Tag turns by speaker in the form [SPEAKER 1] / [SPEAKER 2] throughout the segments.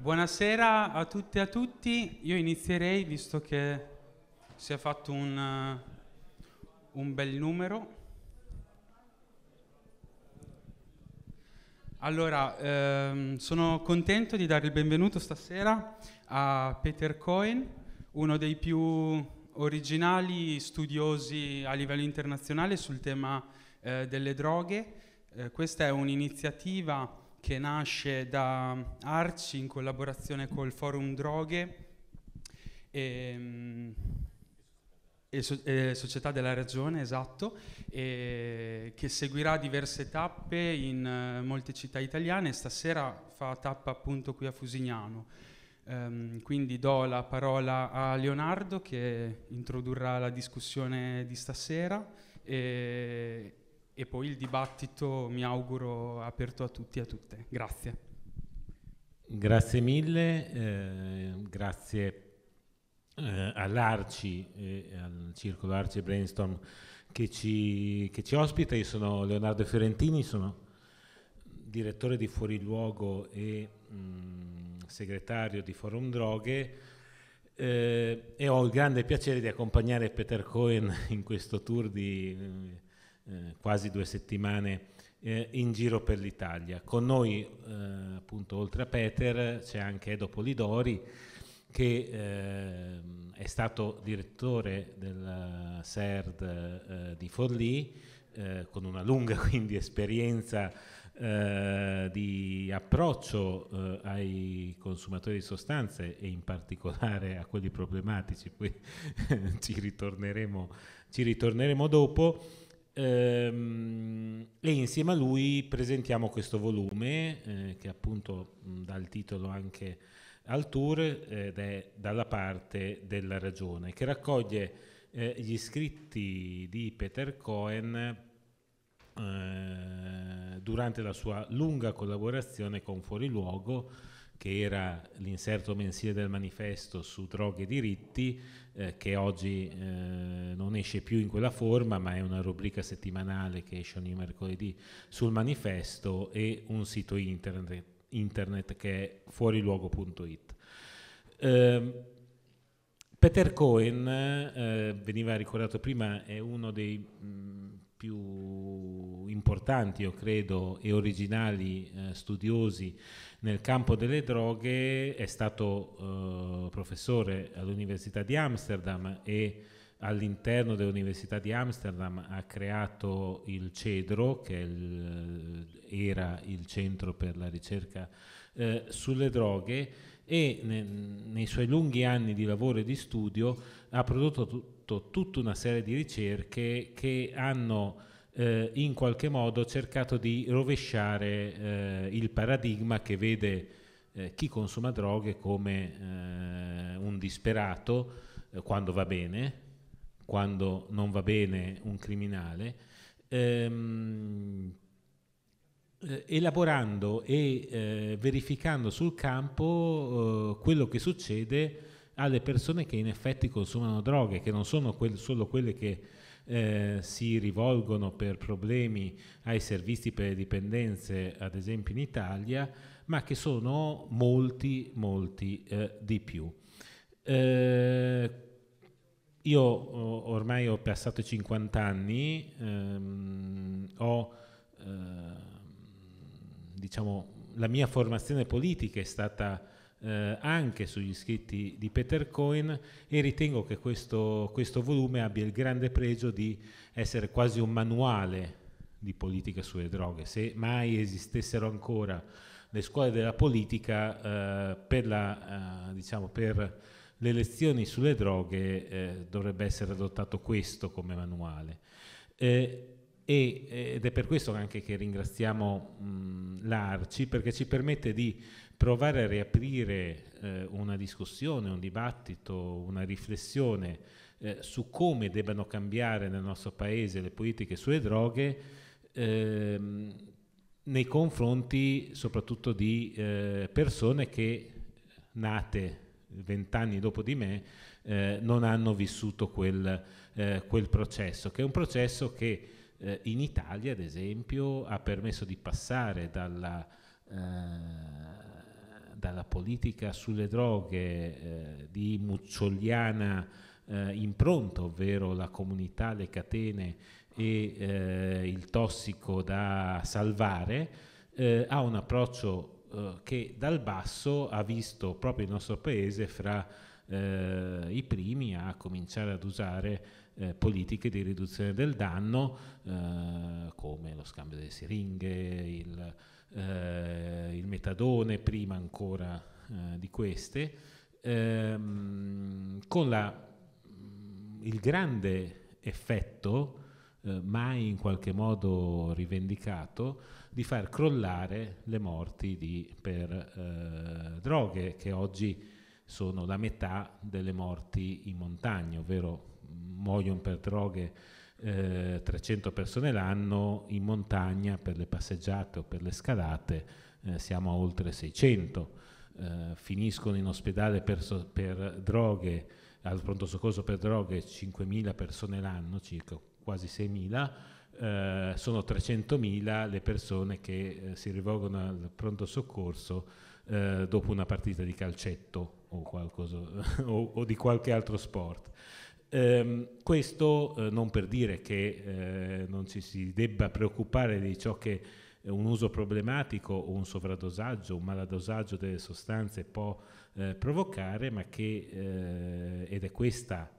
[SPEAKER 1] Buonasera a tutte e a tutti. Io inizierei, visto che si è fatto un, eh, un bel numero. Allora, ehm, sono contento di dare il benvenuto stasera a Peter Cohen, uno dei più originali studiosi a livello internazionale sul tema eh, delle droghe. Eh, questa è un'iniziativa che nasce da Arci in collaborazione col Forum Droghe e, mm, e, so, e Società della Regione, esatto, e, che seguirà diverse tappe in uh, molte città italiane. Stasera fa tappa appunto qui a Fusignano. Um, quindi do la parola a Leonardo che introdurrà la discussione di stasera. E, e poi il dibattito mi auguro aperto a tutti e a tutte. Grazie.
[SPEAKER 2] Grazie mille, eh, grazie eh, all'Arci e eh, al Circolo Arci Brainstorm che ci, che ci, ospita. Io sono Leonardo Fiorentini, sono direttore di Fuoriluogo e mh, mm, segretario di Forum Droghe. Eh, e ho il grande piacere di accompagnare Peter Cohen in questo tour di eh, quasi due settimane eh, in giro per l'Italia. Con noi, eh, appunto, oltre a Peter, c'è anche Edo Polidori, che eh, è stato direttore della SERD eh, di Forlì, con una lunga quindi esperienza di approccio ai consumatori di sostanze e in particolare a quelli problematici, poi ci, ritorneremo, ci ritorneremo dopo. Ehm, e insieme a lui presentiamo questo volume eh, che appunto dà il titolo anche al tour eh, ed è Dalla parte della ragione, che raccoglie eh, gli scritti di Peter Cohen eh, durante la sua lunga collaborazione con Fuoriluogo che era l'inserto mensile del manifesto su droghe e diritti, eh, che oggi eh, non esce più in quella forma, ma è una rubrica settimanale che esce ogni mercoledì sul manifesto e un sito internet, internet che è fuoriluogo.it. Eh, Peter Cohen, eh, veniva ricordato prima, è uno dei... Mh, mm, più importanti, io credo, e originali eh, studiosi nel campo delle droghe è stato eh, professore all'Università di Amsterdam e all'interno dell'Università di Amsterdam ha creato il CEDRO, che il, era il centro per la ricerca eh, sulle droghe, e ne, nei suoi lunghi anni di lavoro e di studio ha prodotto t- condotto tutta una serie di ricerche che hanno eh, in qualche modo cercato di rovesciare eh, il paradigma che vede eh, chi consuma droghe come eh, un disperato eh, quando va bene, quando non va bene un criminale, ehm, eh, elaborando e verificando sul campo quello che succede alle persone che in effetti consumano droghe, che non sono quel, solo quelle che eh, si rivolgono per problemi ai servizi per le dipendenze, ad esempio in Italia, ma che sono molti, molti eh, di più. Eh, io ormai ho passato i 50 anni, ehm, ho, eh, diciamo, la mia formazione politica è stata eh, anche sugli scritti di Peter Cohen e ritengo che questo, questo, volume abbia il grande pregio di essere quasi un manuale di politica sulle droghe. Se mai esistessero ancora le scuole della politica, eh, per, la, eh, diciamo, per, le lezioni sulle droghe eh, dovrebbe essere adottato questo come manuale. Eh, ed è per questo anche che ringraziamo mh, l'Arci perché ci permette di provare a riaprire eh, una discussione, un dibattito, una riflessione eh, su come debbano cambiare nel nostro Paese le politiche sulle droghe ehm, nei confronti soprattutto di eh, persone che nate vent'anni dopo di me eh, non hanno vissuto quel, eh, quel, processo, che è un processo che eh, in Italia, ad esempio, ha permesso di passare dalla dalla politica sulle droghe eh, di Muzzoliana eh, impronta, ovvero la comunità, le catene e eh, il tossico da salvare, eh, a un approccio eh, che dal basso ha visto proprio il nostro paese fra eh, i primi a cominciare ad usare eh, politiche di riduzione del danno eh, come lo scambio delle siringhe, il, eh, il metadone prima ancora eh, di queste, ehm, con la, mm, il grande effetto eh, mai in qualche modo rivendicato di far crollare le morti di, per eh, droghe che oggi sono la metà delle morti in montagna, ovvero mm, muoiono per droghe 300 eh, persone l'anno, in montagna per le passeggiate o per le scalate eh, siamo a oltre 600, eh, finiscono in ospedale per, so- per, droghe, al pronto soccorso per droghe 5.000 persone l'anno, circa quasi 6.000, eh, sono 300.000 le persone che eh, si rivolgono al pronto soccorso dopo una partita di calcetto o, qualcosa, o, o di qualche altro sport. Eh, questo eh, non per dire che eh, non ci si debba preoccupare di ciò che un uso problematico o un sovradosaggio, un maladosaggio delle sostanze può eh, provocare, ma che, eh, ed è questa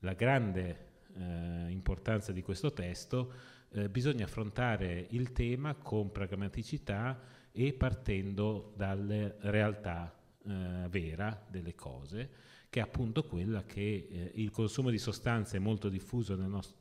[SPEAKER 2] la grande eh, importanza di questo testo, bisogna affrontare il tema con pragmaticità e partendo dalla realtà vera delle cose che è appunto quella che eh, il consumo di sostanze è molto diffuso nost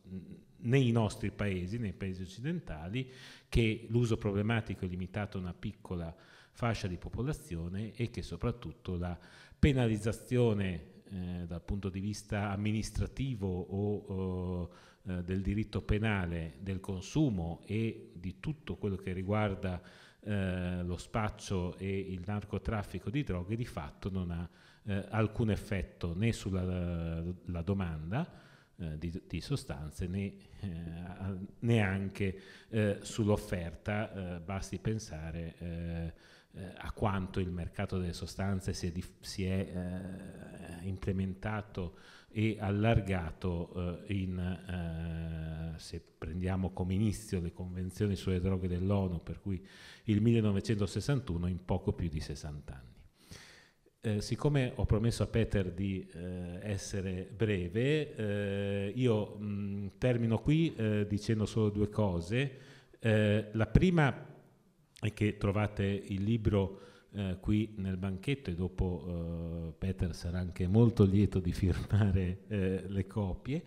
[SPEAKER 2] nei nostri paesi, nei paesi occidentali, che l'uso problematico è limitato a una piccola fascia di popolazione e che soprattutto la penalizzazione eh, dal punto di vista amministrativo o eh, del diritto penale del consumo e di tutto quello che riguarda eh, lo spaccio e il narcotraffico di droghe di fatto non ha eh, alcun effetto né sulla domanda eh, di, di, sostanze né eh, neanche eh, sull'offerta, eh, basti pensare a quanto il mercato delle sostanze si è, dif- si è implementato e allargato eh, in, eh, se prendiamo come inizio le convenzioni sulle droghe dell'ONU, per cui il 1961 in poco più di 60 anni. Eh, siccome ho promesso a Peter di eh, essere breve, eh, io mh, termino qui eh, dicendo solo due cose. Eh, la prima è che trovate il libro eh, qui nel banchetto e dopo Peter sarà anche molto lieto di firmare le copie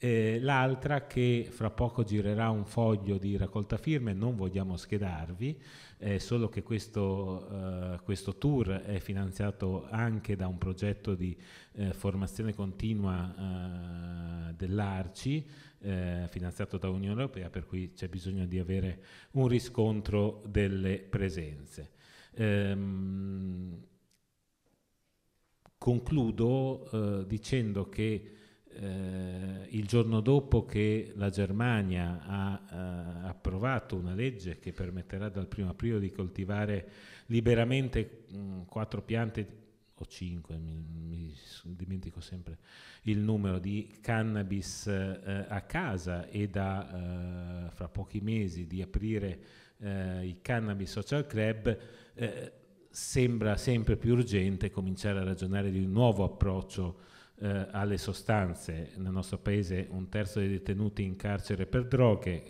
[SPEAKER 2] eh, l'altra che fra poco girerà un foglio di raccolta firme, non vogliamo schedarvi, è eh, solo che questo, eh, questo, tour è finanziato anche da un progetto di eh, formazione continua eh, dell'Arci, finanziato da Unione Europea, per cui c'è bisogno di avere un riscontro delle presenze. Ehm, concludo dicendo che eh, il giorno dopo che la Germania ha eh, approvato una legge che permetterà dal primo aprile di coltivare liberamente mh, quattro piante o cinque, mi, mi, dimentico sempre il numero di cannabis eh, a casa e da eh, fra pochi mesi di aprire eh, i cannabis social club, eh, sembra sempre più urgente cominciare a ragionare di un nuovo approccio eh, alle sostanze. Nel nostro paese un terzo dei detenuti in carcere per droghe,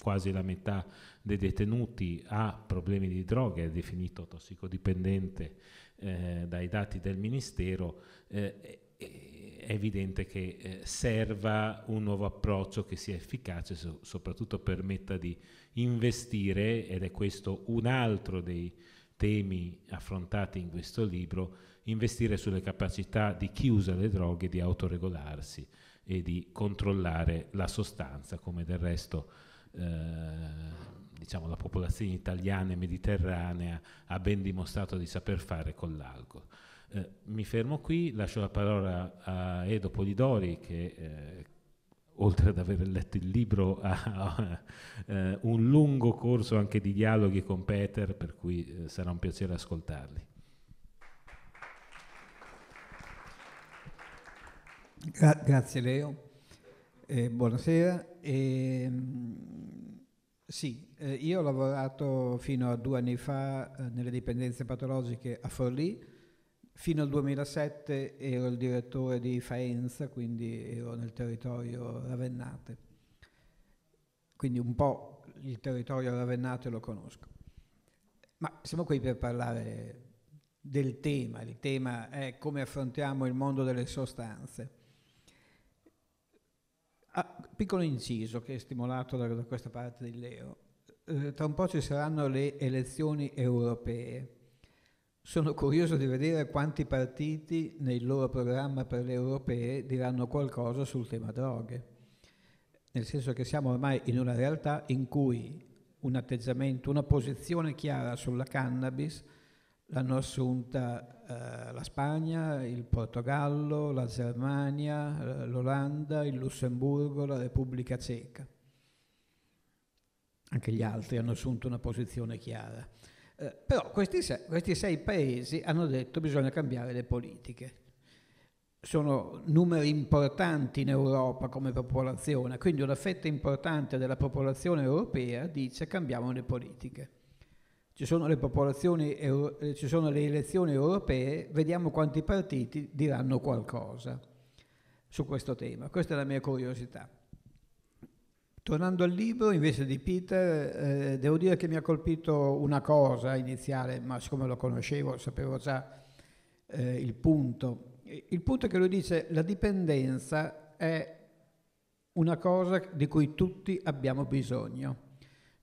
[SPEAKER 2] quasi la metà dei detenuti ha problemi di droghe, è definito tossicodipendente eh, dai dati del Ministero. Eh, è evidente che eh, serva un nuovo approccio che sia efficace, so, soprattutto permetta di investire, ed è questo un altro dei temi affrontati in questo libro, investire sulle capacità di chi usa le droghe di autoregolarsi e di controllare la sostanza, come del resto eh, diciamo, la popolazione italiana e mediterranea ha ben dimostrato di saper fare con l'alcol. Eh, mi fermo qui, lascio la parola a Edo Polidori che eh, oltre ad aver letto il libro ha eh, un lungo corso anche di dialoghi con Peter, per cui eh, sarà un piacere ascoltarli.
[SPEAKER 3] Gra- grazie Leo, eh, buonasera. Eh, sì, eh, io ho lavorato fino a due anni fa eh, nelle dipendenze patologiche a Forlì, fino al 2007 ero il direttore di Faenza, quindi ero nel territorio Ravennate, quindi un po' il territorio Ravennate lo conosco. Ma siamo qui per parlare del tema, il tema è come affrontiamo il mondo delle sostanze. Ah, piccolo inciso che è stimolato da, da questa parte di Leo. Eh, tra un po' ci saranno le elezioni europee. Sono curioso di vedere quanti partiti nel loro programma per le europee diranno qualcosa sul tema droghe. Nel senso che siamo ormai in una realtà in cui un atteggiamento, una posizione chiara sulla cannabis L'hanno assunta eh, la Spagna, il Portogallo, la Germania, eh, l'Olanda, il Lussemburgo, la Repubblica Ceca. Anche gli altri hanno assunto una posizione chiara. Eh, però questi sei, questi sei paesi hanno detto che bisogna cambiare le politiche sono numeri importanti in Europa come popolazione, quindi una fetta importante della popolazione europea dice cambiamo le politiche ci sono le, popolazioni, eh, ci sono le elezioni europee, vediamo quanti partiti diranno qualcosa su questo tema. Questa è la mia curiosità. Tornando al libro, invece di Peter, eh, eh, devo dire che mi ha colpito una cosa iniziale, ma siccome lo conoscevo, sapevo già eh, il punto. Il punto è che lui dice la dipendenza è una cosa di cui tutti abbiamo bisogno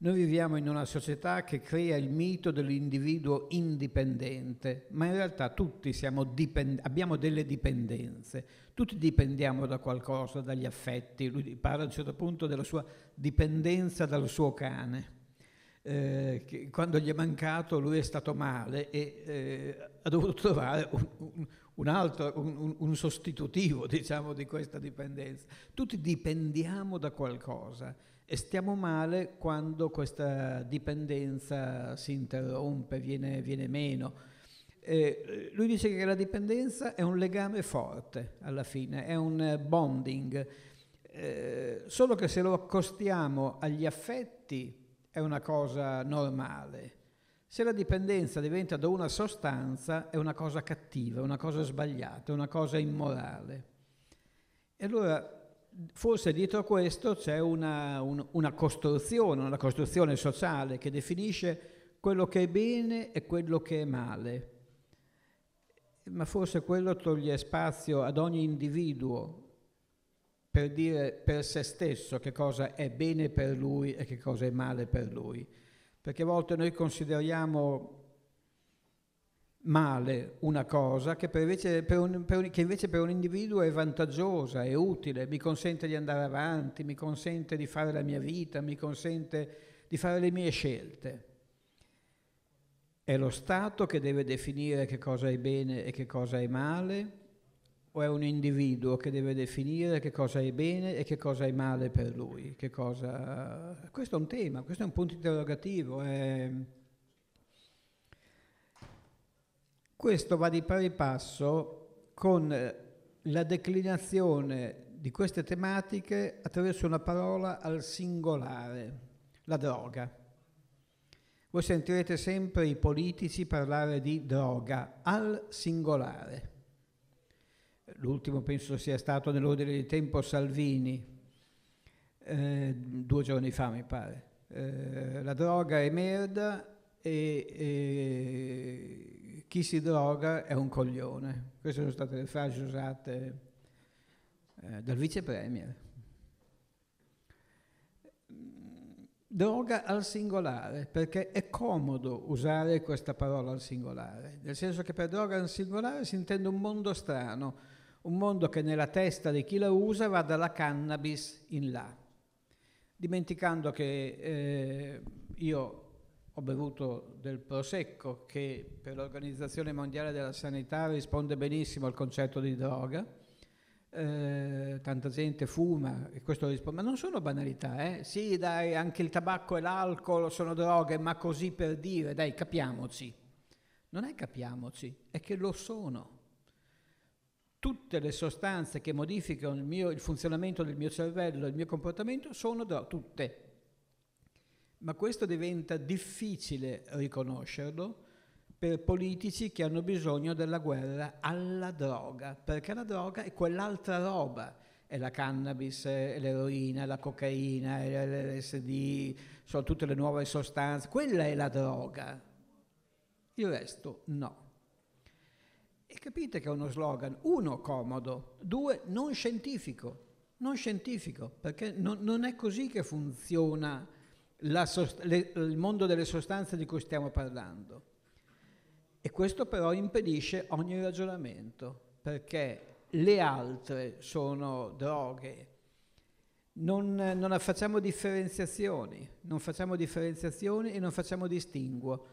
[SPEAKER 3] noi viviamo in una società che crea il mito dell'individuo indipendente, ma in realtà tutti dipend- abbiamo delle dipendenze, tutti dipendiamo da qualcosa, dagli affetti, lui parla a un certo punto della sua dipendenza dal suo cane. Eh, quando gli è mancato lui è stato male e eh, ha dovuto trovare un, un, un altro, un, un sostitutivo diciamo, di questa dipendenza. Tutti dipendiamo da qualcosa e stiamo male quando questa dipendenza si interrompe, viene, viene meno. Eh, lui dice che la dipendenza è un legame forte alla fine, è un bonding, eh, solo che se lo accostiamo agli affetti è una cosa normale. Se la dipendenza diventa da una sostanza è una cosa cattiva, una cosa sbagliata, una cosa immorale. E allora forse dietro a questo c'è una, un, una, costruzione, una costruzione sociale che definisce quello che è bene e quello che è male. Ma forse quello toglie spazio ad ogni individuo per dire per se stesso che cosa è bene per lui e che cosa è male per lui. Perché a volte noi consideriamo male una cosa che, per invece, per un, per un, che invece per un individuo è vantaggiosa, è utile, mi consente di andare avanti, mi consente di fare la mia vita, mi consente di fare le mie scelte. È lo Stato che deve definire che cosa è bene e che cosa è male o è un individuo che deve definire che cosa è bene e che cosa è male per lui? Cosa... Questo è un tema, questo è un punto interrogativo. È... Questo va di pari passo con eh, la declinazione di queste tematiche attraverso una parola al singolare, la droga. Voi sentirete sempre i politici parlare di droga al singolare. L'ultimo penso sia stato nell'ordine di tempo Salvini, eh, due giorni fa mi pare. Eh, la droga è merda e, e chi si droga è un coglione. Queste sono state le frasi usate eh, dal vice premier. Droga al singolare, perché è comodo usare questa parola al singolare, nel senso che per droga al singolare si intende un mondo strano, un mondo che nella testa di chi la usa va dalla cannabis in là, dimenticando che eh, io ho bevuto del prosecco che per l'Organizzazione Mondiale della Sanità risponde benissimo al concetto di droga. Eh, tanta gente fuma e questo risponde, ma non sono banalità, eh? Sì, dai, anche il tabacco e l'alcol sono droghe, ma così per dire, dai, capiamoci. Non è capiamoci, è che lo sono. Tutte le sostanze che modificano il, mio, il funzionamento del mio cervello, il mio comportamento, sono droghe, tutte, ma questo diventa difficile riconoscerlo per politici che hanno bisogno della guerra alla droga, perché la droga è quell'altra roba, è la cannabis, è l'eroina, è la cocaina, è l'LSD, sono tutte le nuove sostanze, quella è la droga, il resto no. E capite che è uno slogan, uno, comodo, due, non scientifico, non scientifico, perché non, non è così che funziona sost- le, il mondo delle sostanze di cui stiamo parlando. E questo però impedisce ogni ragionamento, perché le altre sono droghe. Non, non facciamo differenziazioni, non facciamo differenziazioni e non facciamo distinguo,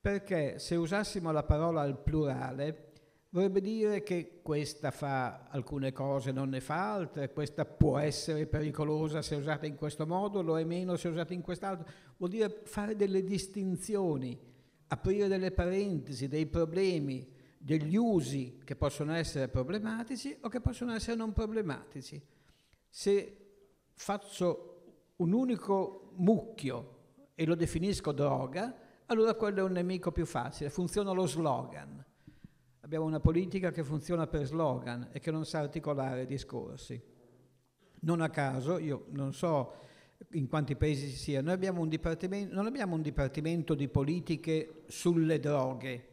[SPEAKER 3] perché se usassimo la parola al plurale Vorrebbe dire che questa fa alcune cose, non ne fa altre, questa può essere pericolosa se usata in questo modo, lo è meno se usata in quest'altro. Vuol dire fare delle distinzioni, aprire delle parentesi, dei problemi, degli usi che possono essere problematici o che possono essere non problematici. Se faccio un unico mucchio e lo definisco droga, allora quello è un nemico più facile, funziona lo slogan Abbiamo una politica che funziona per slogan e che non sa articolare discorsi. Non a caso, io non so in quanti paesi ci sia, noi abbiamo non abbiamo un dipartimento di politiche sulle droghe.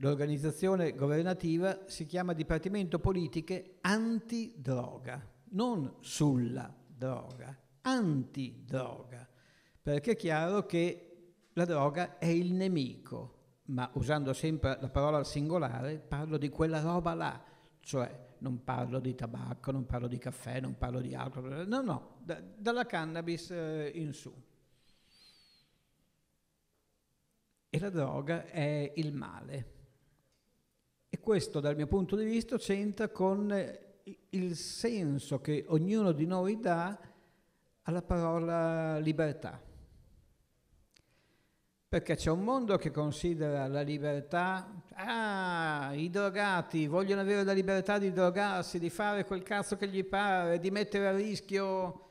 [SPEAKER 3] L'organizzazione governativa si chiama Dipartimento Politiche Antidroga, non sulla droga, antidroga, perché è chiaro che la droga è il nemico ma usando sempre la parola al singolare, parlo di quella roba là, cioè non parlo di tabacco, non parlo di caffè, non parlo di alcol, no, no, da, dalla cannabis eh, in su. E la droga è il male. E questo dal mio punto di vista c'entra con eh, il senso che ognuno di noi dà alla parola libertà perché c'è un mondo che considera la libertà, ah, i drogati vogliono avere la libertà di drogarsi, di fare quel cazzo che gli pare, di mettere a rischio.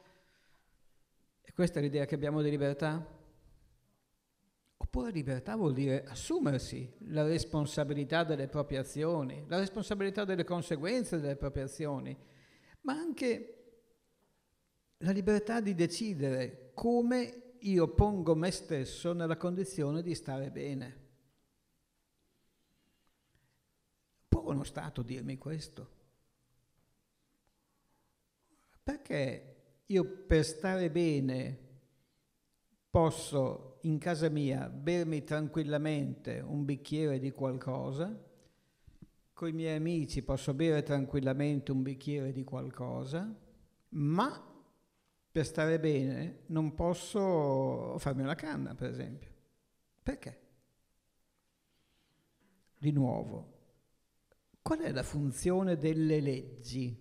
[SPEAKER 3] E questa è l'idea che abbiamo di libertà? Oppure libertà vuol dire assumersi la responsabilità delle proprie azioni, la responsabilità delle conseguenze delle proprie azioni, ma anche la libertà di decidere come io pongo me stesso nella condizione di stare bene. Può uno Stato dirmi questo? Perché io per stare bene posso in casa mia bermi tranquillamente un bicchiere di qualcosa, con i miei amici posso bere tranquillamente un bicchiere di qualcosa, ma per stare bene non posso farmi una canna, per esempio. Perché? Di nuovo, qual è la funzione delle leggi?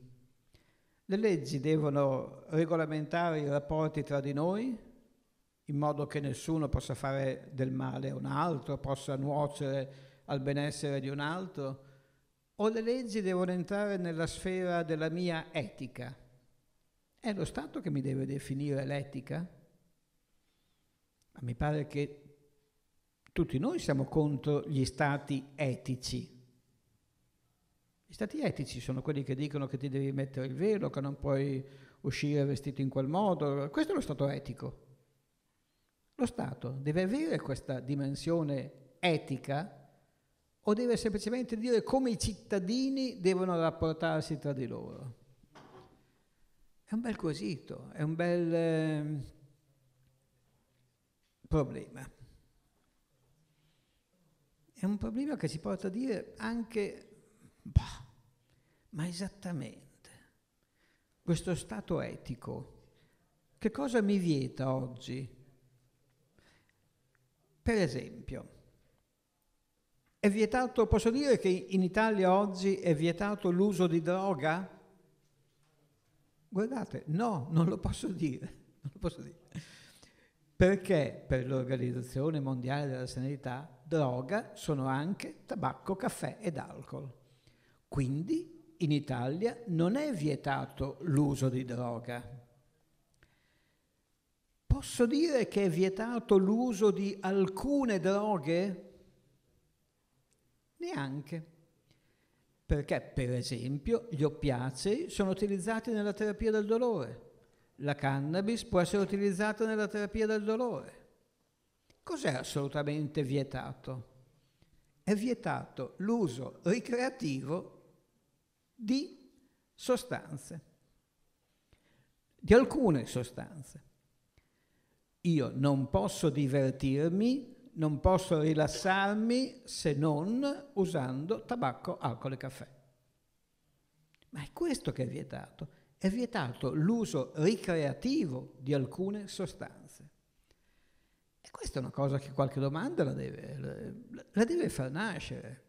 [SPEAKER 3] Le leggi devono regolamentare i rapporti tra di noi in modo che nessuno possa fare del male a un altro, possa nuocere al benessere di un altro, o le leggi devono entrare nella sfera della mia etica? È lo Stato che mi deve definire l'etica? Ma mi pare che tutti noi siamo contro gli stati etici. Gli stati etici sono quelli che dicono che ti devi mettere il velo, che non puoi uscire vestito in quel modo. Questo è lo stato etico. Lo Stato deve avere questa dimensione etica o deve semplicemente dire come i cittadini devono rapportarsi tra di loro? È un bel quesito, è un bel ehm, problema. È un problema che ci porta a dire anche, bah, ma esattamente, questo stato etico, che cosa mi vieta oggi? Per esempio, è vietato, posso dire che in Italia oggi è vietato l'uso di droga? Guardate, no, non lo posso dire. Non Lo posso dire. Perché per l'Organizzazione Mondiale della Sanità droga sono anche tabacco, caffè ed alcol. Quindi in Italia non è vietato l'uso di droga. Posso dire che è vietato l'uso di alcune droghe? Neanche perché per esempio gli oppiacei sono utilizzati nella terapia del dolore, la cannabis può essere utilizzata nella terapia del dolore. Cos'è assolutamente vietato? È vietato l'uso ricreativo di sostanze, di alcune sostanze. Io non posso divertirmi non posso rilassarmi se non usando tabacco, alcol e caffè. Ma è questo che è vietato. È vietato l'uso ricreativo di alcune sostanze. E questa è una cosa che qualche domanda la deve, la deve far nascere.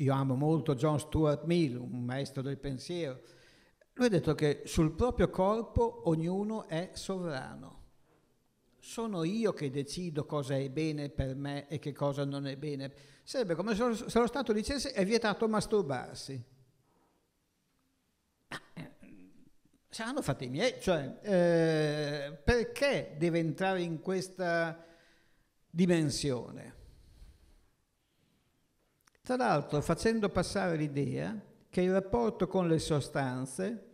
[SPEAKER 3] Io amo molto John Stuart Mill, un maestro del pensiero. Lui ha detto che sul proprio corpo ognuno è sovrano sono io che decido cosa è bene per me e che cosa non è bene. Sarebbe come se lo Stato dicesse è vietato masturbarsi. Eh, Saranno fatti i miei, cioè eh, perché deve entrare in questa dimensione? Tra l'altro facendo passare l'idea che il rapporto con le sostanze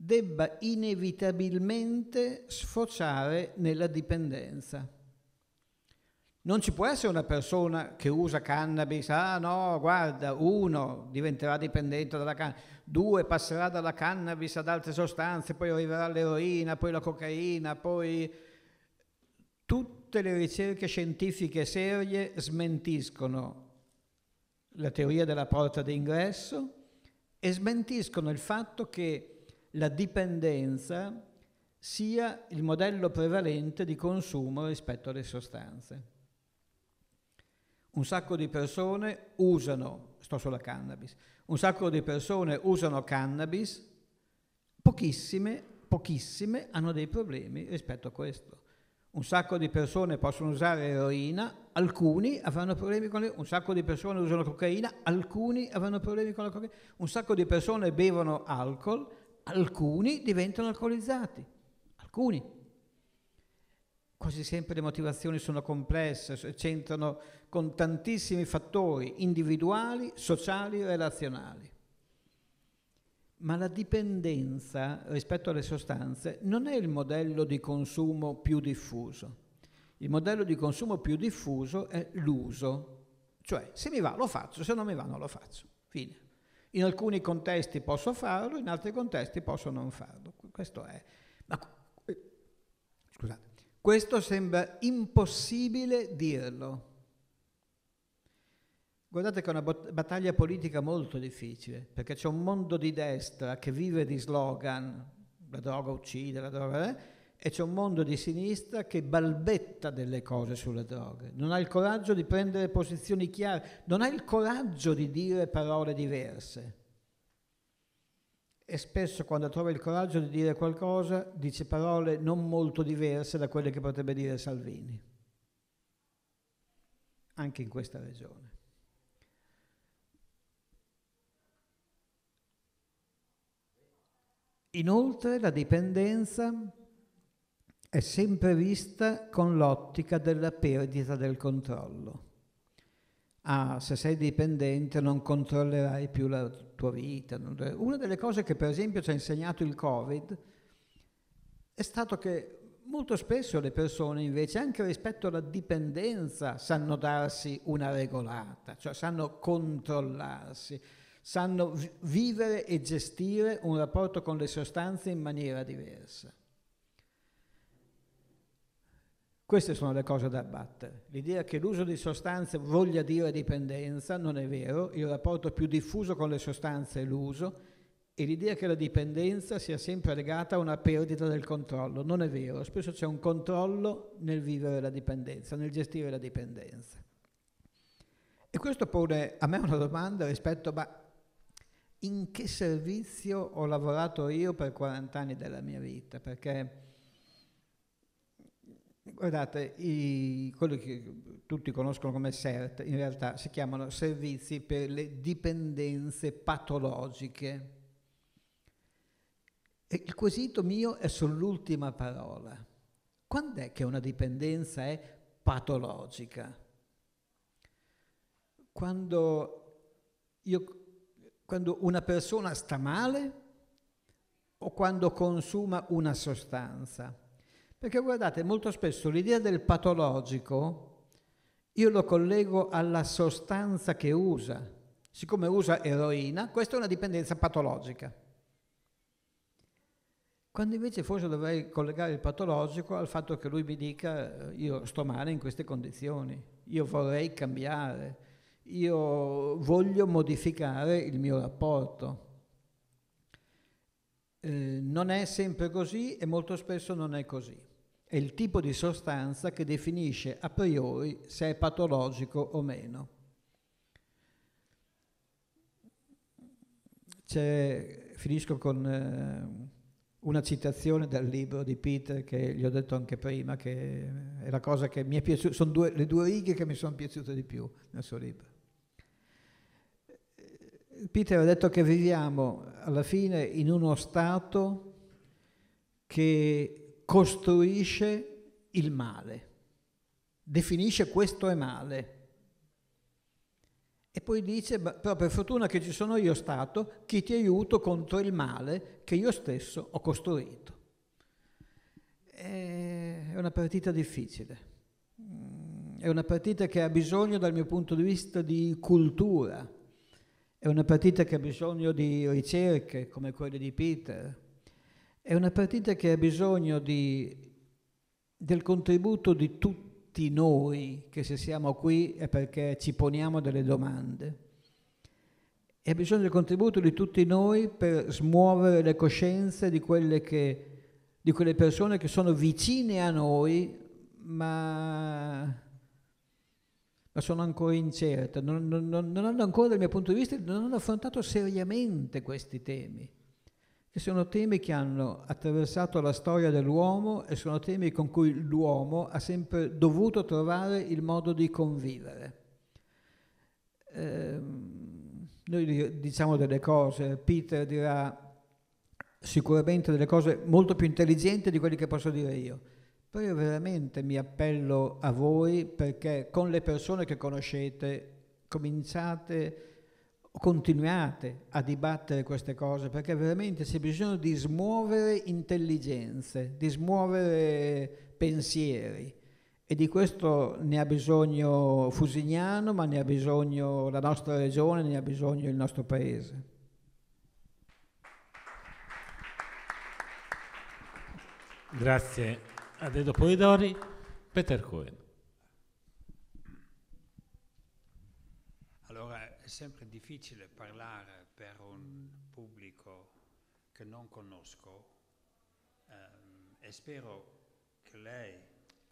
[SPEAKER 3] debba inevitabilmente sfociare nella dipendenza. Non ci può essere una persona che usa cannabis, ah no, guarda, uno diventerà dipendente dalla cannabis, due passerà dalla cannabis ad altre sostanze, poi arriverà l'eroina, poi la cocaina, poi tutte le ricerche scientifiche serie smentiscono la teoria della porta d'ingresso e smentiscono il fatto che la dipendenza sia il modello prevalente di consumo rispetto alle sostanze. Un sacco di persone usano, sto sulla cannabis, un sacco di persone usano cannabis, pochissime, pochissime hanno dei problemi rispetto a questo. Un sacco di persone possono usare eroina, alcuni avranno problemi con l'eroina, un sacco di persone usano cocaina, alcuni avranno problemi con la cocaina, un sacco di persone bevono alcol, alcuni diventano alcolizzati, alcuni. Quasi sempre le motivazioni sono complesse, c'entrano con tantissimi fattori individuali, sociali e relazionali. Ma la dipendenza rispetto alle sostanze non è il modello di consumo più diffuso. Il modello di consumo più diffuso è l'uso, cioè se mi va lo faccio, se non mi va non lo faccio. Fine. In alcuni contesti posso farlo, in altri contesti posso non farlo. Questo è. Ma, eh, scusate, questo sembra impossibile dirlo. Guardate che è una battaglia politica molto difficile, perché c'è un mondo di destra che vive di slogan, la droga uccide, la droga... Eh? e c'è un mondo di sinistra che balbetta delle cose sulle droghe, non ha il coraggio di prendere posizioni chiare, non ha il coraggio di dire parole diverse. E spesso quando trova il coraggio di dire qualcosa dice parole non molto diverse da quelle che potrebbe dire Salvini, anche in questa regione. Inoltre la dipendenza è sempre vista con l'ottica della perdita del controllo. Ah, se sei dipendente non controllerai più la tua vita. Una delle cose che per esempio ci ha insegnato il Covid è stato che molto spesso le persone invece, anche rispetto alla dipendenza, sanno darsi una regolata, cioè sanno controllarsi, sanno vivere e gestire un rapporto con le sostanze in maniera diversa. Queste sono le cose da abbattere. L'idea che l'uso di sostanze voglia dire dipendenza non è vero, il rapporto più diffuso con le sostanze è l'uso e l'idea che la dipendenza sia sempre legata a una perdita del controllo non è vero, spesso c'è un controllo nel vivere la dipendenza, nel gestire la dipendenza. E questo pone a me una domanda rispetto a in che servizio ho lavorato io per 40 anni della mia vita, perché Guardate, i, quelli che tutti conoscono come CERT in realtà si chiamano servizi per le dipendenze patologiche. E il quesito mio è sull'ultima parola. Quando è che una dipendenza è patologica? Quando, io, quando una persona sta male o quando consuma una sostanza? Perché guardate, molto spesso l'idea del patologico io lo collego alla sostanza che usa. Siccome usa eroina, questa è una dipendenza patologica. Quando invece forse dovrei collegare il patologico al fatto che lui mi dica eh, io sto male in queste condizioni, io vorrei cambiare, io voglio modificare il mio rapporto. Eh, non è sempre così e molto spesso non è così è il tipo di sostanza che definisce a priori se è patologico o meno. C'è, finisco con eh, una citazione dal libro di Peter che gli ho detto anche prima, che è la cosa che mi è piaciuta, sono due, le due righe che mi sono piaciute di più nel suo libro. Peter ha detto che viviamo alla fine in uno stato che costruisce il male, definisce questo è male. E poi dice, però per fortuna che ci sono io stato, chi ti aiuto contro il male che io stesso ho costruito. Eh, è una partita difficile, mm, è una partita che ha bisogno dal mio punto di vista di cultura, è una partita che ha bisogno di ricerche come quelle di Peter, è una partita che ha bisogno di, del contributo di tutti noi, che se siamo qui è perché ci poniamo delle domande. E ha bisogno del contributo di tutti noi per smuovere le coscienze di quelle, che, di quelle persone che sono vicine a noi, ma, ma sono ancora incerte, non, non, non hanno ancora, dal mio punto di vista, non hanno affrontato seriamente questi temi. E sono temi che hanno attraversato la storia dell'uomo e sono temi con cui l'uomo ha sempre dovuto trovare il modo di convivere. Eh, noi diciamo delle cose, Peter dirà sicuramente delle cose molto più intelligenti di quelle che posso dire io, però io veramente mi appello a voi perché con le persone che conoscete cominciate a continuate a dibattere queste cose perché veramente c'è bisogno di smuovere intelligenze, di smuovere pensieri e di questo ne ha bisogno Fusignano, ma ne ha bisogno la nostra regione, ne ha bisogno il nostro paese.
[SPEAKER 2] Grazie a Dedo Polidori, Peter Cohen.
[SPEAKER 4] sempre difficile parlare per un pubblico che non conosco ehm, e spero che lei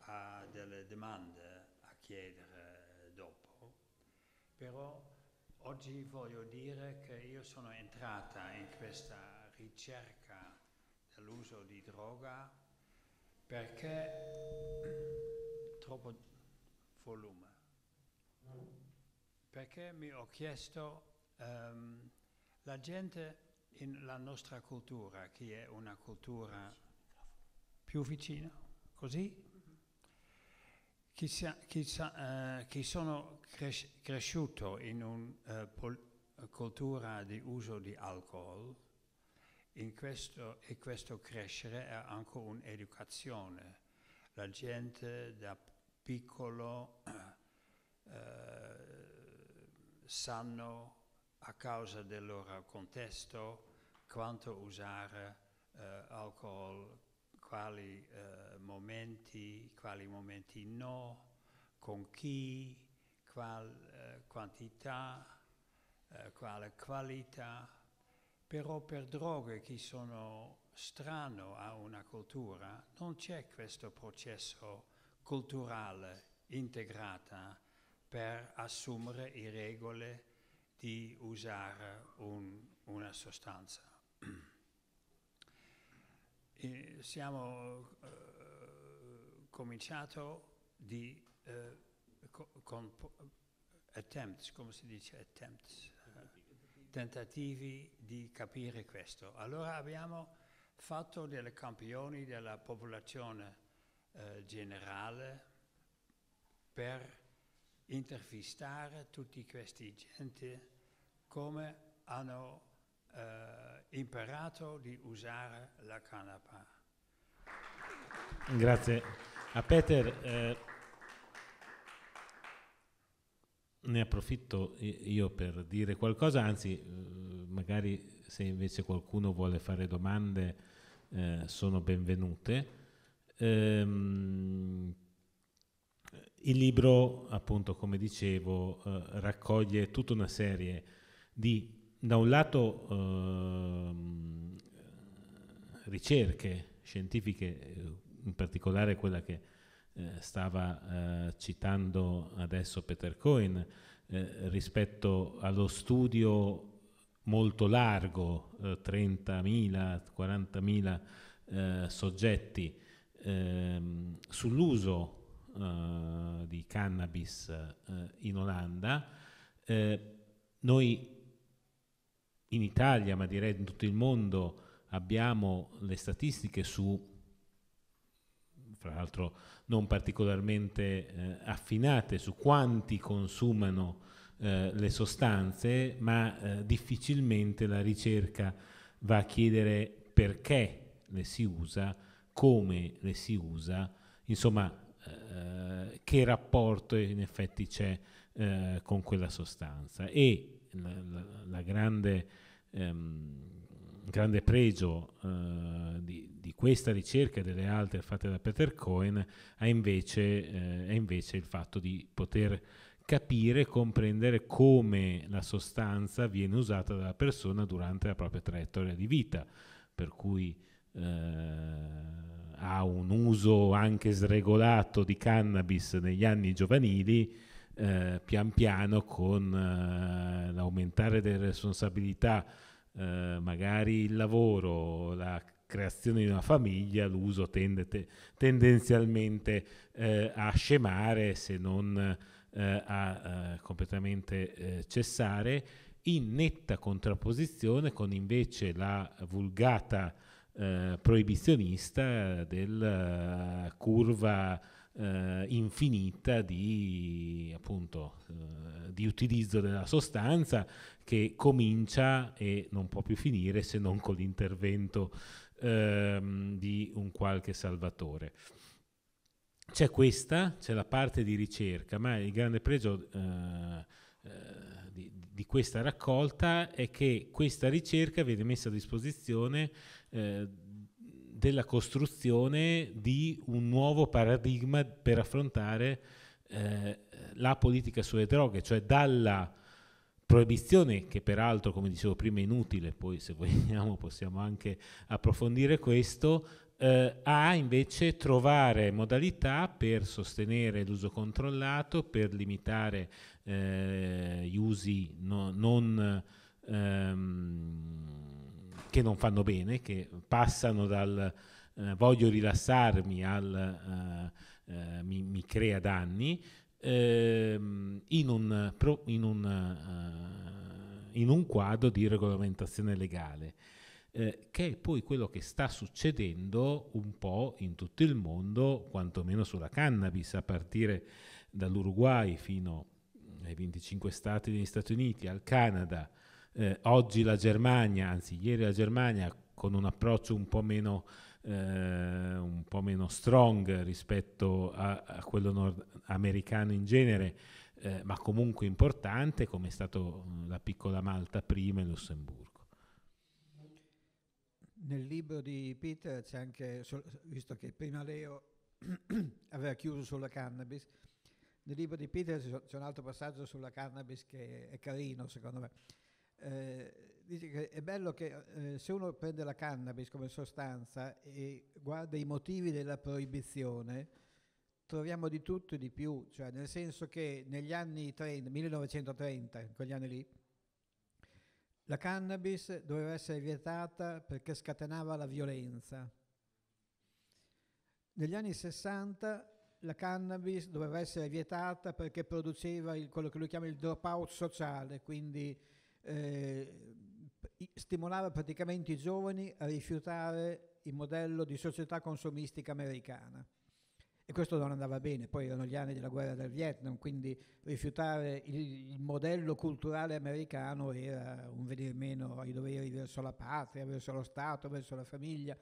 [SPEAKER 4] ha delle domande a chiedere dopo, però oggi voglio dire che io sono entrata in questa ricerca dell'uso di droga perché troppo volume perché mi ho chiesto, um, la gente nella nostra cultura, che è una cultura più vicina, così, chi, sa, chi, sa, uh, chi sono cres- cresciuto in una uh, eh, pol- cultura di uso di alcol, questo, e questo crescere è anche un'educazione. La gente da piccolo... Uh, sanno a causa del loro contesto quanto usare eh, alcol, quali eh, momenti, quali momenti no, con chi, qual, eh, quantità, eh, quale qualità, però per droghe che sono strano a una cultura non c'è questo processo culturale integrato per assumere le regole di usare un, una sostanza. E eh, siamo eh, cominciato di, eh, co con attempts, come si dice attempts, eh, tentativi di capire questo. Allora abbiamo fatto delle campioni della popolazione eh, generale per intervistare tutti questi gente come hanno eh, imparato di usare la canapa.
[SPEAKER 2] Grazie. A Peter eh, ne approfitto io per dire qualcosa, anzi eh, magari se invece qualcuno vuole fare domande eh, sono benvenute. Ehm, eh, il libro, appunto, come dicevo, eh, raccoglie tutta una serie di, da un lato, eh, ricerche scientifiche, eh, in particolare quella che eh, stava eh, citando adesso Peter Cohen, rispetto allo studio molto largo, 30.000, 40.000 soggetti, ehm, sull'uso eh, di cannabis eh, in Olanda. Eh, noi in Italia, ma direi in tutto il mondo, abbiamo le statistiche su, fra l'altro non particolarmente eh, affinate, su quanti consumano eh, le sostanze, ma difficilmente la ricerca va a chiedere perché le si usa, come le si usa, insomma eh, che rapporto in effetti c'è eh, con quella sostanza. E la, la, la grande, ehm, grande pregio eh, di, di, questa ricerca e delle altre fatte da Peter Cohen è invece, eh, è invece il fatto di poter capire e comprendere come la sostanza viene usata dalla persona durante la propria traiettoria di vita, per cui eh, a un uso anche sregolato di cannabis negli anni giovanili, eh, pian piano con eh, l'aumentare delle responsabilità, eh, magari il lavoro, la creazione di una famiglia, l'uso tende te- tendenzialmente eh, a scemare se non eh, a eh, completamente cessare, in netta contrapposizione con invece la vulgata eh, proibizionista della eh, curva eh, infinita di, appunto, eh, di utilizzo della sostanza che comincia e non può più finire se non con l'intervento ehm, di un qualche salvatore. C'è questa, c'è la parte di ricerca, ma il grande pregio eh, di, di questa raccolta è che questa ricerca viene messa a disposizione eh, della costruzione di un nuovo paradigma per affrontare eh, la politica sulle droghe, cioè dalla proibizione, che peraltro, come dicevo prima, è inutile, poi se vogliamo possiamo anche approfondire questo, eh, a invece trovare modalità per sostenere l'uso controllato, per limitare eh, gli usi no, non... Ehm, che non fanno bene, che passano dal eh, voglio rilassarmi al eh, eh mi, mi, crea danni, ehm, in un, in un, eh, in un quadro di regolamentazione legale. Eh, che è poi quello che sta succedendo un po' in tutto il mondo, quantomeno sulla cannabis, a partire dall'Uruguay fino ai 25 stati degli Stati Uniti, al Canada, eh, oggi la Germania, anzi ieri la Germania, con un approccio un po' meno, eh, un po meno strong rispetto a, a quello nordamericano in genere, eh, ma comunque importante, come è stato la piccola Malta prima e Lussemburgo.
[SPEAKER 3] Nel libro di Peter c'è anche, visto che prima Leo aveva chiuso sulla cannabis, nel libro di Peter c'è un altro passaggio sulla cannabis che è carino secondo me eh, dice che è bello che eh, se uno prende la cannabis come sostanza e guarda i motivi della proibizione, troviamo di tutto e di più, cioè nel senso che negli anni 30, 1930, quegli anni lì, la cannabis doveva essere vietata perché scatenava la violenza. Negli anni 60 la cannabis doveva essere vietata perché produceva il, quello che lui chiama il dropout sociale, quindi eh, stimolava praticamente i giovani a rifiutare il modello di società consumistica americana. E questo non andava bene, poi erano gli anni della guerra del Vietnam, quindi rifiutare il, il modello culturale americano era un venir meno ai doveri verso la patria, verso lo Stato, verso la famiglia.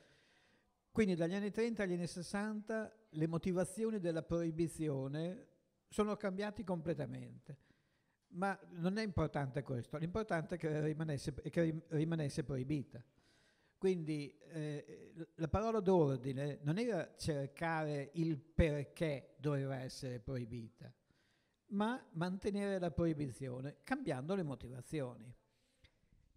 [SPEAKER 3] Quindi dagli anni 30 agli anni 60 le motivazioni della proibizione sono cambiate completamente. Ma non è importante questo, l'importante è che rimanesse, che rimanesse proibita. Quindi eh, la parola d'ordine non era cercare il perché doveva essere proibita, ma mantenere la proibizione cambiando le motivazioni.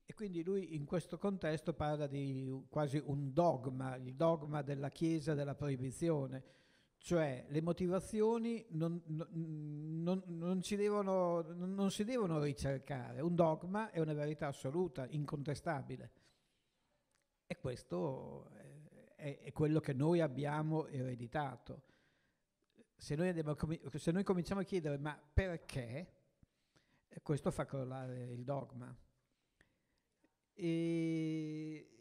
[SPEAKER 3] E quindi lui in questo contesto parla di quasi un dogma, il dogma della Chiesa della proibizione, cioè le motivazioni non, non, non, si devono, non, si devono, ricercare, un dogma è una verità assoluta, incontestabile. E questo è, è quello che noi abbiamo ereditato. Se noi, andiamo, se noi cominciamo a chiedere ma perché, questo fa crollare il dogma. E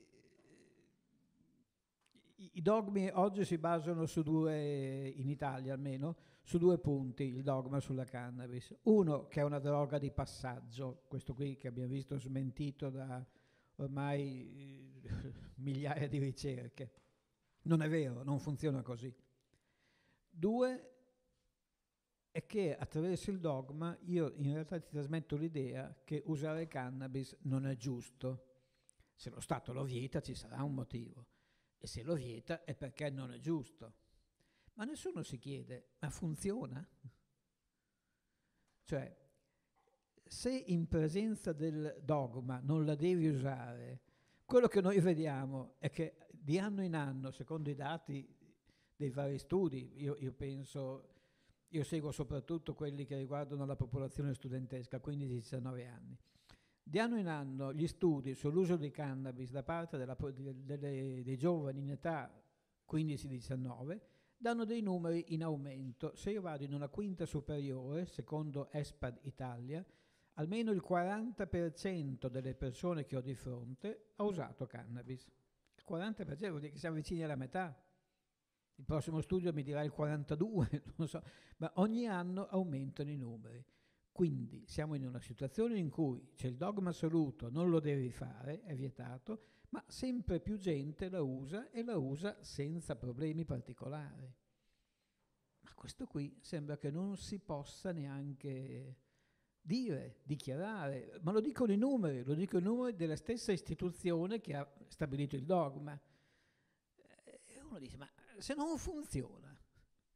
[SPEAKER 3] i dogmi oggi si basano su due, in Italia almeno, su due punti, il dogma sulla cannabis. Uno che è una droga di passaggio, questo qui che abbiamo visto smentito da ormai eh, migliaia di ricerche. Non è vero, non funziona così. Due è che attraverso il dogma io in realtà ti trasmetto l'idea che usare cannabis non è giusto. Se lo Stato lo vieta ci sarà un motivo e se lo vieta è perché non è giusto. Ma nessuno si chiede, ma funziona? Cioè, se in presenza del dogma non la devi usare, quello che noi vediamo è che di anno in anno, secondo i dati dei vari studi, io, io, penso, io seguo soprattutto quelli che riguardano la popolazione studentesca, 15-19 anni, di anno in anno gli studi sull'uso di cannabis da parte della, delle, dei giovani in età 15-19 danno dei numeri in aumento. Se io vado in una quinta superiore, secondo ESPAD Italia, almeno il 40% delle persone che ho di fronte ha usato cannabis. Il 40% vuol dire che siamo vicini alla metà. Il prossimo studio mi dirà il 42, non so, ma ogni anno aumentano i numeri. Quindi siamo in una situazione in cui c'è il dogma assoluto, non lo devi fare, è vietato, ma sempre più gente la usa e la usa senza problemi particolari. Ma questo qui sembra che non si possa neanche dire, dichiarare, ma lo dicono i numeri, lo dicono i numeri della stessa istituzione che ha stabilito il dogma. E uno dice, ma se non funziona,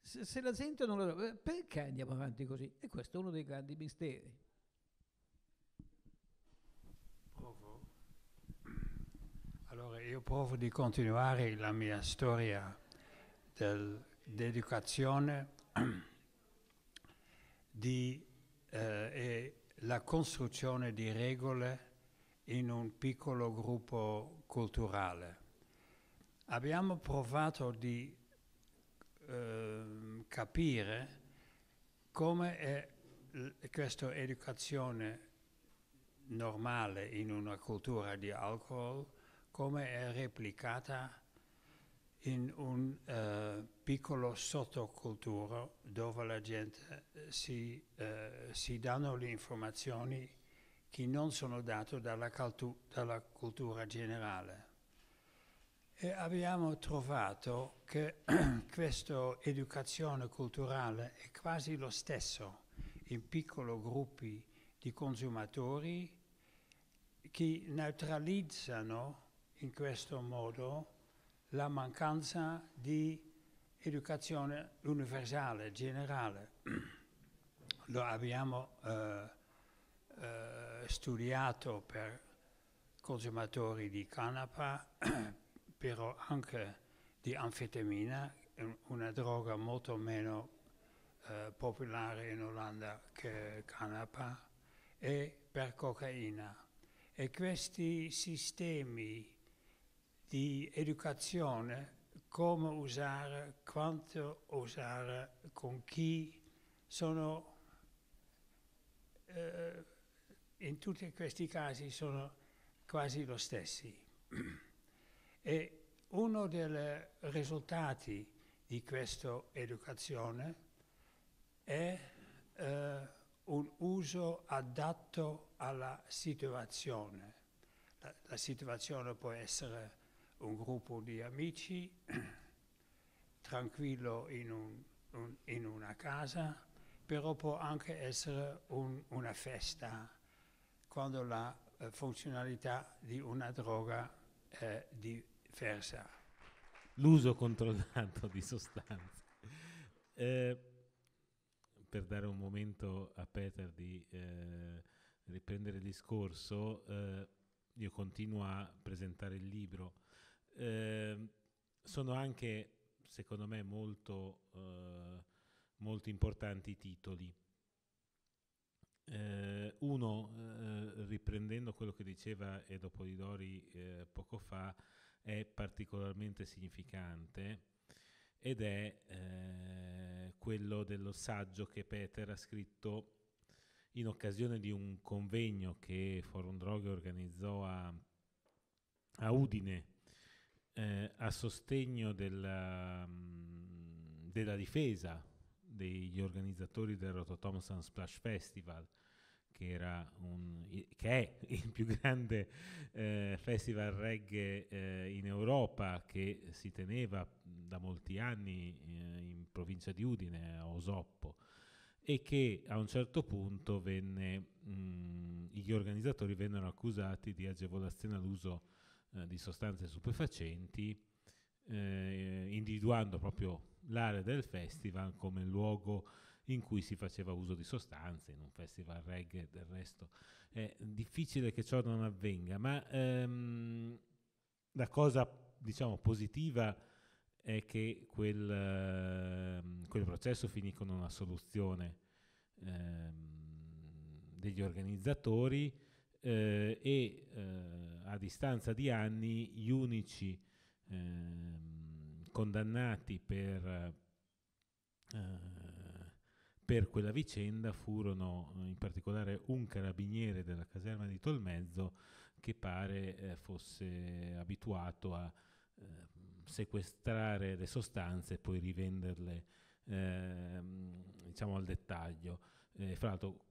[SPEAKER 3] se, se la gente non la... Eh, perché andiamo avanti così? E questo è uno dei grandi misteri.
[SPEAKER 4] Provo. Allora io provo di continuare la mia storia del, dell'educazione di, eh, e la costruzione di regole in un piccolo gruppo culturale. Abbiamo provato di Ehm, capire come è questa educazione normale in una cultura di alcol, come è replicata in un eh, piccolo sottocultura dove la gente eh, si, eh, si, danno le informazioni che non sono date dalla, dalla cultura generale. E abbiamo trovato che questa educazione culturale è quasi lo stesso in piccoli gruppi di consumatori che neutralizzano in questo modo la mancanza di educazione universale, generale. Lo abbiamo eh, eh, studiato per consumatori di canapa, però anche di anfetamina, una droga molto meno eh, popolare in Olanda che canapa, e per cocaina. E questi sistemi di educazione, come usare, quanto usare, con chi, sono eh, in tutti questi casi sono quasi lo stessi. E uno dei risultati di questa educazione è eh, un uso adatto alla situazione. La, la, situazione può essere un gruppo di amici, tranquillo in, un, un, in una casa, però può anche essere un, una festa, quando la eh, funzionalità di una droga eh, Fersa.
[SPEAKER 2] L'uso controllato di sostanze. Eh, per dare un momento a Peter di eh, riprendere il discorso, eh, io continuo a presentare il libro. Eh, sono anche, secondo me, molto, eh, molto importanti i titoli. Eh, uno, eh, riprendendo quello che diceva Edo Polidori eh, poco fa, è particolarmente significante ed è eh, quello dello saggio che Peter ha scritto in occasione di un convegno che Forum Droghe organizzò a, a Udine eh, a sostegno della, mm, della difesa degli organizzatori del Rototom Sun Splash Festival che, un, che, è il più grande eh, festival reggae eh, in Europa che si teneva da molti anni eh, in provincia di Udine, a Osoppo, e che a un certo punto venne, mh, gli organizzatori vennero accusati di agevolazione all'uso eh, di sostanze stupefacenti, eh, individuando proprio l'area del festival come luogo in cui si faceva uso di sostanze, in un festival reggae del resto. È difficile che ciò non avvenga, ma ehm, la cosa diciamo positiva è che quel, ehm, quel processo finì con una soluzione ehm, degli organizzatori eh, e eh, a distanza di anni gli unici ehm, condannati per eh, per quella vicenda furono eh, in particolare un carabiniere della caserma di Tolmezzo che pare eh, fosse abituato a eh, sequestrare le sostanze e poi rivenderle eh, diciamo al dettaglio. Eh, fra l'altro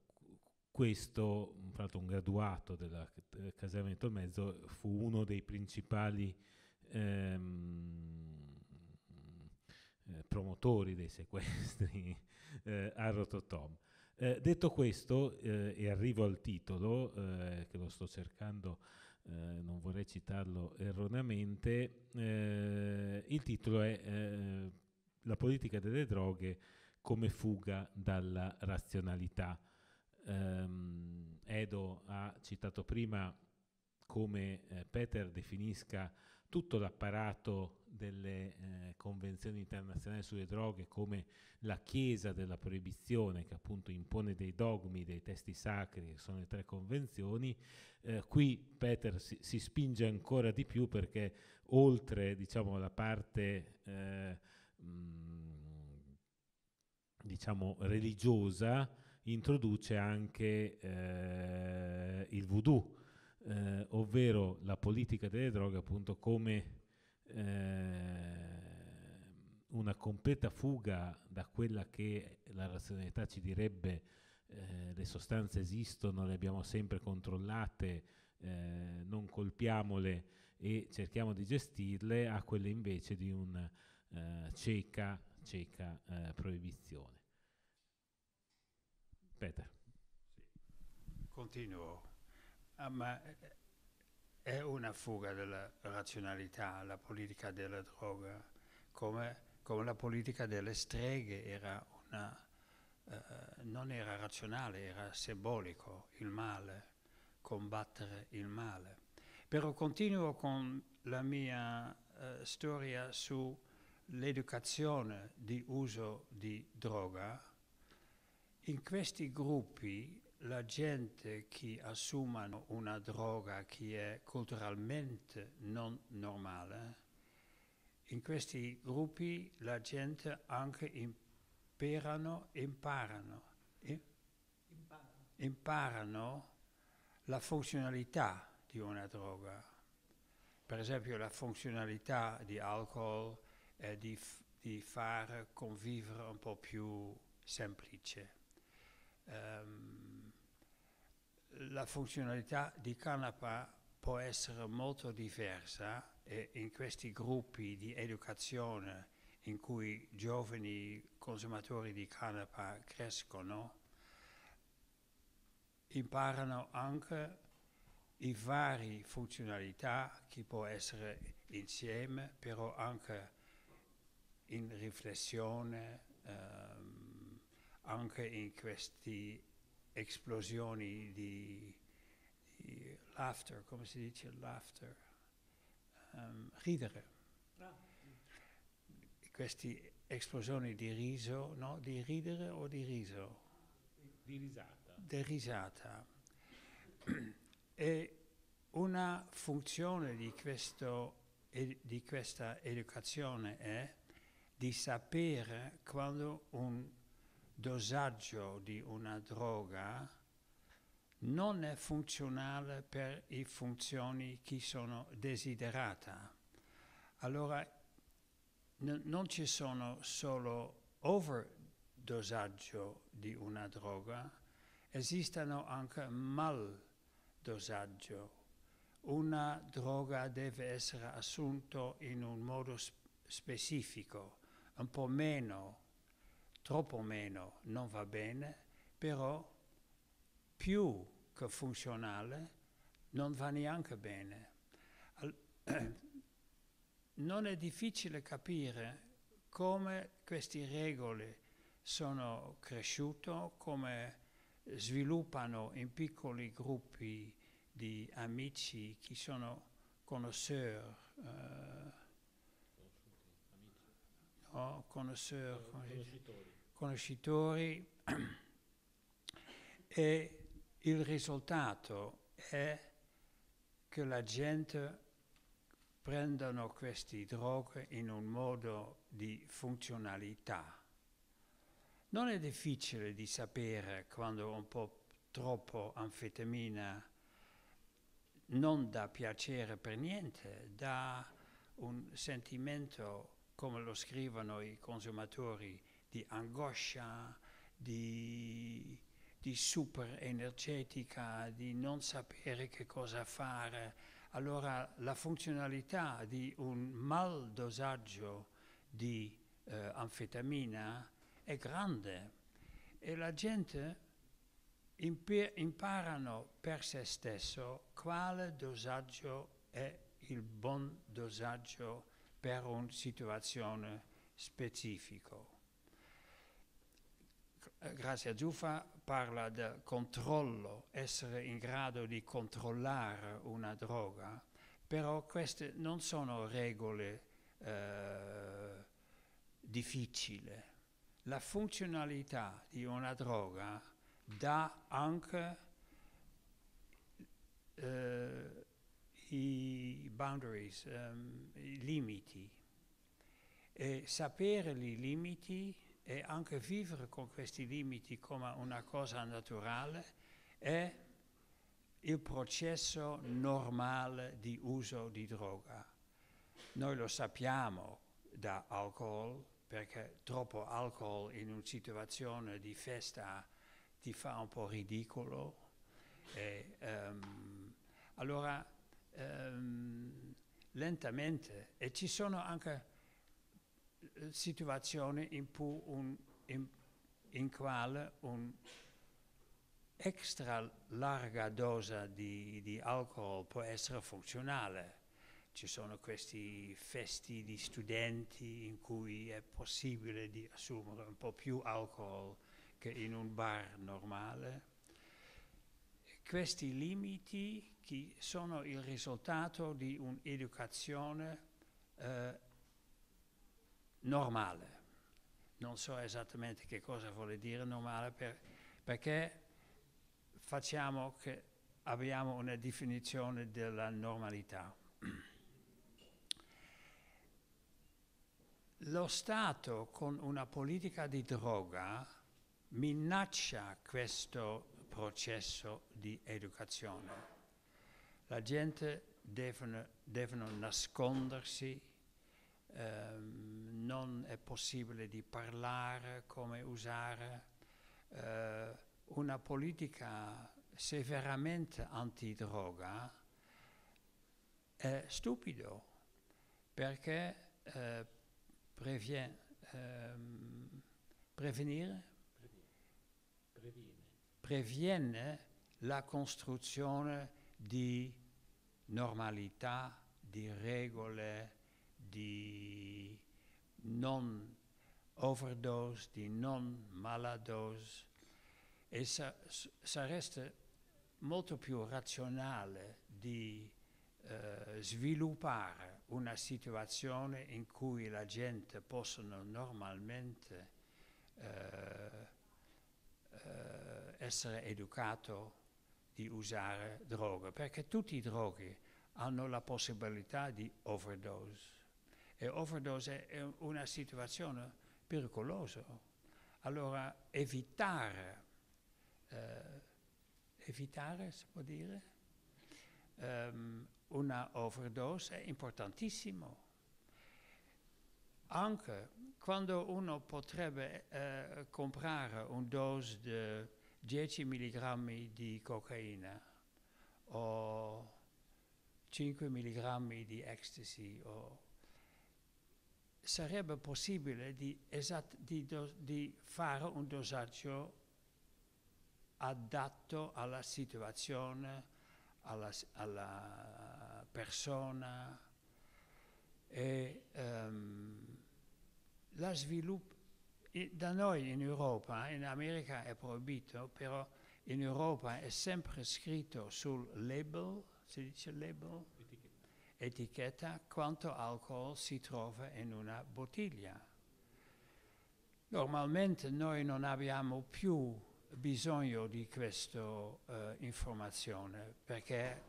[SPEAKER 2] questo, fra l'altro un graduato della eh, caserma di Tolmezzo, fu uno dei principali ehm, eh, promotori dei sequestri eh, a Rototom. Eh, detto questo, eh, e arrivo al titolo, eh, che lo sto cercando, non vorrei citarlo erroneamente, il titolo è La politica delle droghe come fuga dalla razionalità. Um, Edo ha citato prima come Peter definisca tutto l'apparato delle eh, convenzioni internazionali sulle droghe come la chiesa della proibizione che appunto impone dei dogmi, dei testi sacri che sono le tre convenzioni, eh, qui Peter si, si, spinge ancora di più perché oltre diciamo la parte eh, mh, mm, diciamo religiosa introduce anche eh, il voodoo eh, ovvero la politica delle droghe appunto come eh, una completa fuga da quella che la razionalità ci direbbe eh, le sostanze esistono, le abbiamo sempre controllate, eh, non colpiamole e cerchiamo di gestirle, a quelle invece di una eh, cieca, cieca eh, proibizione. Peter.
[SPEAKER 4] Continuo. Ah, ma eh, è una fuga della razionalità la politica della droga, come, come la politica delle streghe era una, eh, non era razionale, era simbolico il male, combattere il male. Però continuo con la mia eh, storia sull'educazione di uso di droga. In questi gruppi la gente che assumano una droga che è culturalmente non normale, eh, in questi gruppi la gente anche imperano, imparano, eh, imparano. imparano la funzionalità di una droga. Per esempio la funzionalità di alcol è di, di far convivere un po' più semplice. Um, la funzionalità di canapa può essere molto diversa e in questi gruppi di educazione in cui giovani consumatori di canapa crescono, imparano anche i vari funzionalità che può essere insieme, però anche in riflessione, ehm, anche in questi esplosioni di, di, laughter, come si dice laughter, um, ridere. Ah. Queste esplosioni di riso, no? Di ridere o di riso?
[SPEAKER 2] Di risata.
[SPEAKER 4] Di risata. e una funzione di, questo, di questa educazione è di sapere quando un dosaggio di una droga non è funzionale per le funzioni che sono desiderate. Allora n- non ci sono solo overdosaggio di una droga, esistono anche maldosaggio. Una droga deve essere assunta in un modo sp- specifico, un po' meno troppo meno non va bene, però più che funzionale non va neanche bene. Al non è difficile capire come queste regole sono cresciute, come sviluppano in piccoli gruppi di amici che sono conosceur, eh, no, conoscitori, conoscitori e il risultato è che la gente prendono queste droghe in un modo di funzionalità. Non è difficile di sapere quando un po' troppo anfetamina non dà piacere per niente, dà un sentimento, come lo scrivono i consumatori, di angoscia, di, di super energetica, di non sapere che cosa fare. Allora la funzionalità di un mal dosaggio di eh, anfetamina è grande e la gente imper- imparano per se stesso quale dosaggio è il buon dosaggio per una situazione specifica eh, Grazia Giuffa parla del controllo, essere in grado di controllare una droga, però queste non sono regole eh, difficili. La funzionalità di una droga dà anche eh, i boundaries, um, i limiti. E sapere i limiti e anche vivere con questi limiti come una cosa naturale è il processo normale di uso di droga. Noi lo sappiamo da alcol, perché troppo alcol in una situazione di festa ti fa un po' ridicolo. E, um, allora, um, lentamente, e ci sono anche situazione in, un, in, in quale un extra larga dose di, di, alcol può essere funzionale. Ci sono questi festi di studenti in cui è possibile di assumere un po' più alcol che in un bar normale. Questi limiti sono il risultato di un'educazione eh, normale. Non so esattamente che cosa vuole dire normale per, perché facciamo che abbiamo una definizione della normalità. Lo Stato con una politica di droga minaccia questo processo di educazione. La gente deve, nascondersi, ehm, non è possibile di parlare, come usare eh, una politica severamente antidroga, è stupido perché eh, previen, ehm, prevenire previene. previene la costruzione di normalità, di regole, di non overdose, di non maladose e sa sareste molto più razionale di eh, sviluppare una situazione in cui la gente possa normalmente eh, eh, essere educato di usare droghe, perché tutti i droghi hanno la possibilità di overdose. E overdose è una situazione pericolosa. Allora evitare, eh, evitare si può dire, um, una overdose è importantissimo. Anche quando uno potrebbe eh, comprare un dose di 10 mg di cocaina o 5 mg di ecstasy o sarebbe possibile di, esat- di, do- di fare un dosaggio adatto alla situazione, alla, alla persona e um, la sviluppo da noi in Europa, in America è proibito, però in Europa è sempre scritto sul label, si dice label, etichetta quanto alcol si trova in una bottiglia. Normalmente noi non abbiamo più bisogno di questa eh, informazione perché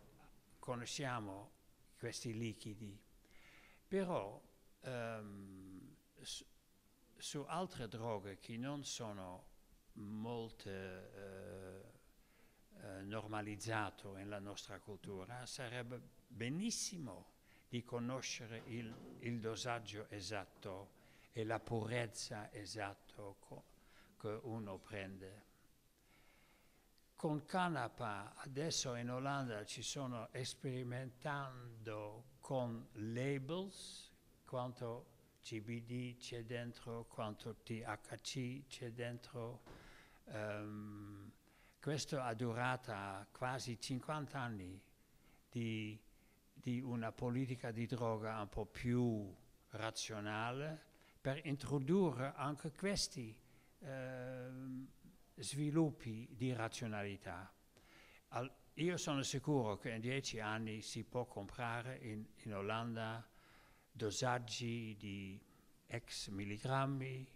[SPEAKER 4] conosciamo questi liquidi, però ehm, su, su, altre droghe che non sono molto eh, eh, normalizzate nella nostra cultura sarebbe benissimo di conoscere il, il dosaggio esatto e la purezza esatta che uno prende. Con canapa adesso in Olanda ci sono sperimentando con labels quanto CBD c'è dentro, quanto THC c'è dentro. Um, questo ha durato quasi 50 anni di di una politica di droga un po' più razionale per introdurre anche questi eh, sviluppi di razionalità. Al, io sono sicuro che in dieci anni si può comprare in, in Olanda dosaggi di x milligrammi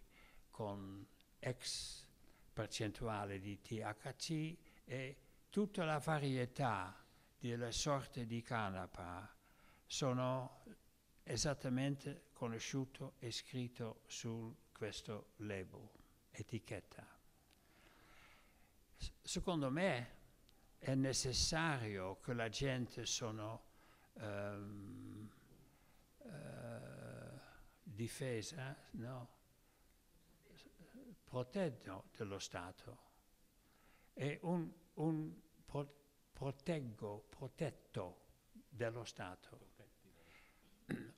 [SPEAKER 4] con x percentuale di THC e tutta la varietà delle sorte di canapa sono esattamente conosciuto e scritto su questo label, etichetta. S- secondo me è necessario che la gente sono um, uh, difesa, no? protetta dello Stato. E un, un pot- proteggo, protetto dello Stato.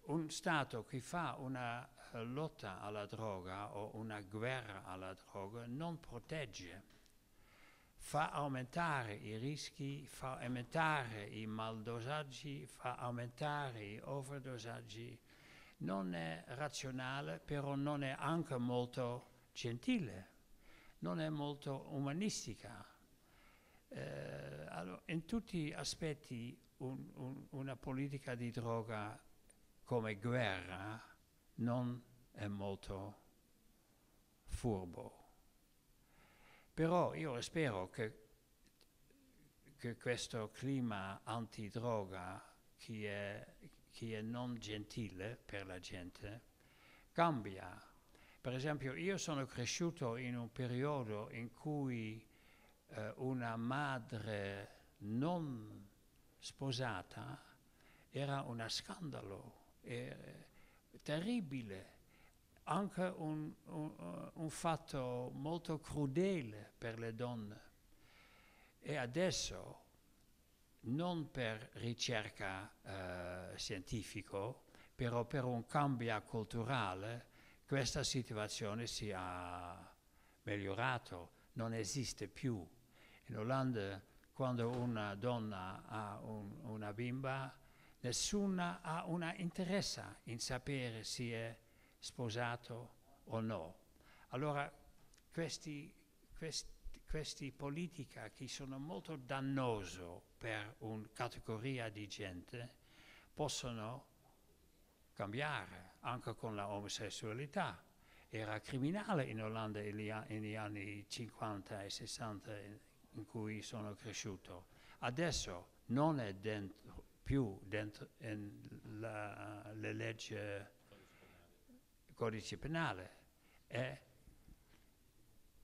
[SPEAKER 4] Un Stato che fa una eh, lotta alla droga o una guerra alla droga non protegge, fa aumentare i rischi, fa aumentare i maldosaggi, fa aumentare gli overdosaggi. Non è razionale, però non è anche molto gentile, non è molto umanistica eh, allora, in tutti gli aspetti un, un, una politica di droga come guerra non è molto furbo. Però io spero che, che questo clima antidroga, che, che è non gentile per la gente, cambia. Per esempio io sono cresciuto in un periodo in cui eh, una madre non sposata era uno scandalo, era eh, terribile, anche un, un, eh, un fatto molto crudele per le donne. E adesso, non per ricerca eh, scientifica, però per un cambio culturale, questa situazione si è migliorata, non esiste più in Olanda quando una donna ha un, una bimba, nessuna ha un interesse in sapere se è sposato o no. Allora questi, questi, questi politica che sono molto dannosi per una categoria di gente possono cambiare anche con la omosessualità. Era criminale in Olanda negli anni 50 e 60 in cui sono cresciuto. Adesso non è dentro, più dentro eh, la, le leggi eh, codice penale, è,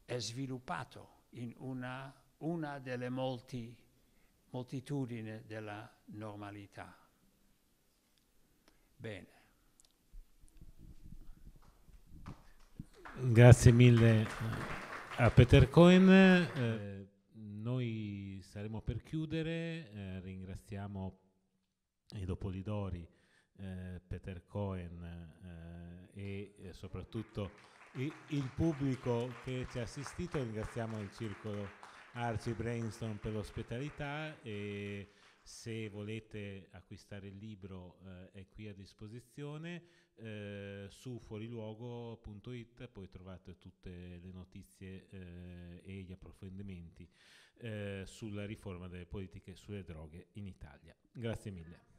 [SPEAKER 4] è sviluppato in una, una delle molti, moltitudini della normalità. Bene.
[SPEAKER 2] Grazie mille a Peter Cohen. Eh noi saremo per chiudere, eh, ringraziamo Edo Polidori, eh, Peter Cohen eh, e eh, soprattutto il, il pubblico che ci ha assistito, ringraziamo il circolo Arci Brainstorm per l'ospitalità e se volete acquistare il libro eh, è qui a disposizione eh, su fuoriluogo.it poi trovate tutte le notizie eh, e gli approfondimenti eh, sulla riforma delle politiche sulle droghe in Italia. Grazie mille.